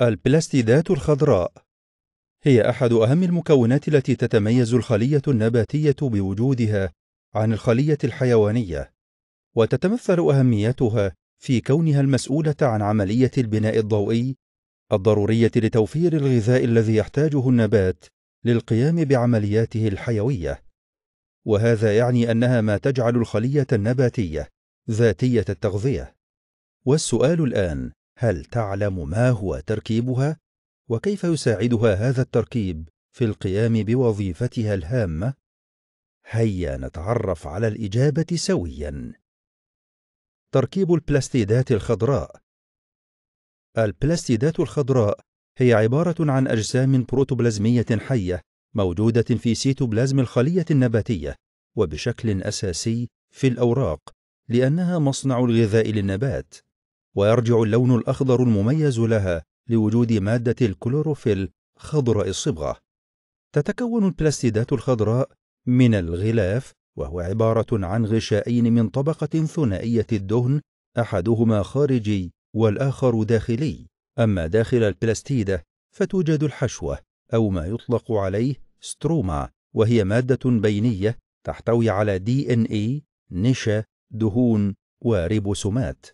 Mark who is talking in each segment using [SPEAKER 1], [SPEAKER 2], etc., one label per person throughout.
[SPEAKER 1] البلاستيدات الخضراء هي أحد أهم المكونات التي تتميز الخلية النباتية بوجودها عن الخلية الحيوانية، وتتمثل أهميتها في كونها المسؤولة عن عملية البناء الضوئي الضرورية لتوفير الغذاء الذي يحتاجه النبات للقيام بعملياته الحيوية، وهذا يعني أنها ما تجعل الخلية النباتية ذاتية التغذية. والسؤال الآن: هل تعلم ما هو تركيبها وكيف يساعدها هذا التركيب في القيام بوظيفتها الهامه هيا نتعرف على الاجابه سويا تركيب البلاستيدات الخضراء البلاستيدات الخضراء هي عباره عن اجسام بروتوبلازميه حيه موجوده في سيتوبلازم الخليه النباتيه وبشكل اساسي في الاوراق لانها مصنع الغذاء للنبات ويرجع اللون الأخضر المميز لها لوجود مادة الكلوروفيل خضراء الصبغة تتكون البلاستيدات الخضراء من الغلاف وهو عبارة عن غشائين من طبقة ثنائية الدهن أحدهما خارجي والآخر داخلي أما داخل البلاستيدة فتوجد الحشوة أو ما يطلق عليه ستروما وهي مادة بينية تحتوي على دي ان اي نشا دهون وريبوسومات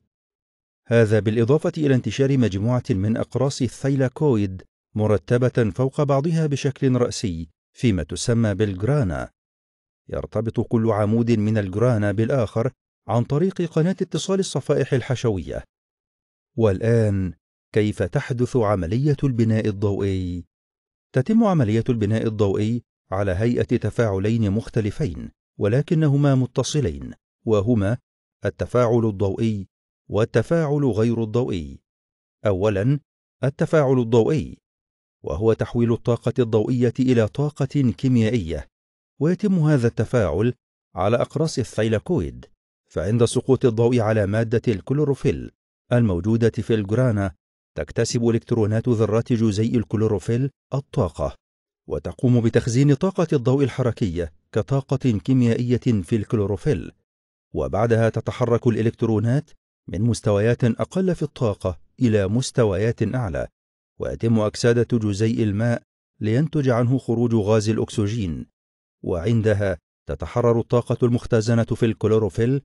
[SPEAKER 1] هذا بالإضافة إلى انتشار مجموعة من أقراص الثيلاكويد مرتبة فوق بعضها بشكل رأسي فيما تسمى بالجرانا يرتبط كل عمود من الجرانا بالآخر عن طريق قناة اتصال الصفائح الحشوية والآن كيف تحدث عملية البناء الضوئي؟ تتم عملية البناء الضوئي على هيئة تفاعلين مختلفين ولكنهما متصلين وهما التفاعل الضوئي والتفاعل غير الضوئي اولا التفاعل الضوئي وهو تحويل الطاقه الضوئيه الى طاقه كيميائيه ويتم هذا التفاعل على اقراص الثيلاكويد فعند سقوط الضوء على ماده الكلوروفيل الموجوده في الجرانا تكتسب الكترونات ذرات جزيء الكلوروفيل الطاقه وتقوم بتخزين طاقه الضوء الحركيه كطاقه كيميائيه في الكلوروفيل وبعدها تتحرك الالكترونات من مستويات أقل في الطاقة إلى مستويات أعلى ويتم أكسادة جزيء الماء لينتج عنه خروج غاز الأكسجين وعندها تتحرر الطاقة المختزنة في الكلوروفيل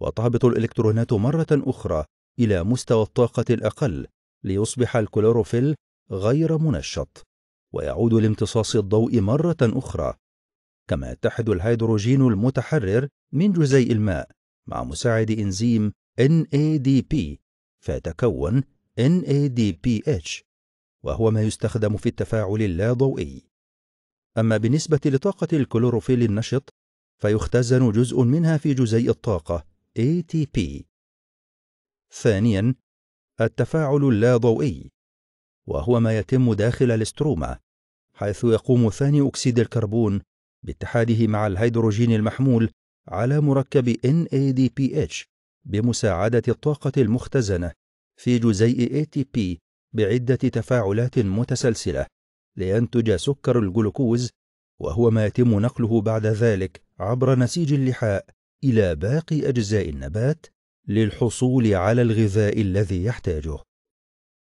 [SPEAKER 1] وتهبط الإلكترونات مرة أخرى إلى مستوى الطاقة الأقل ليصبح الكلوروفيل غير منشط ويعود لامتصاص الضوء مرة أخرى كما يتحد الهيدروجين المتحرر من جزيء الماء مع مساعد إنزيم NADP فيتكون NADPH وهو ما يستخدم في التفاعل اللاضوئي أما بالنسبة لطاقة الكلوروفيل النشط فيختزن جزء منها في جزيء الطاقة ATP ثانيا التفاعل اللاضوئي وهو ما يتم داخل الاستروما حيث يقوم ثاني أكسيد الكربون باتحاده مع الهيدروجين المحمول على مركب NADPH بمساعدة الطاقة المختزنة في جزيء ATP بعدة تفاعلات متسلسلة لينتج سكر الجلوكوز وهو ما يتم نقله بعد ذلك عبر نسيج اللحاء إلى باقي أجزاء النبات للحصول على الغذاء الذي يحتاجه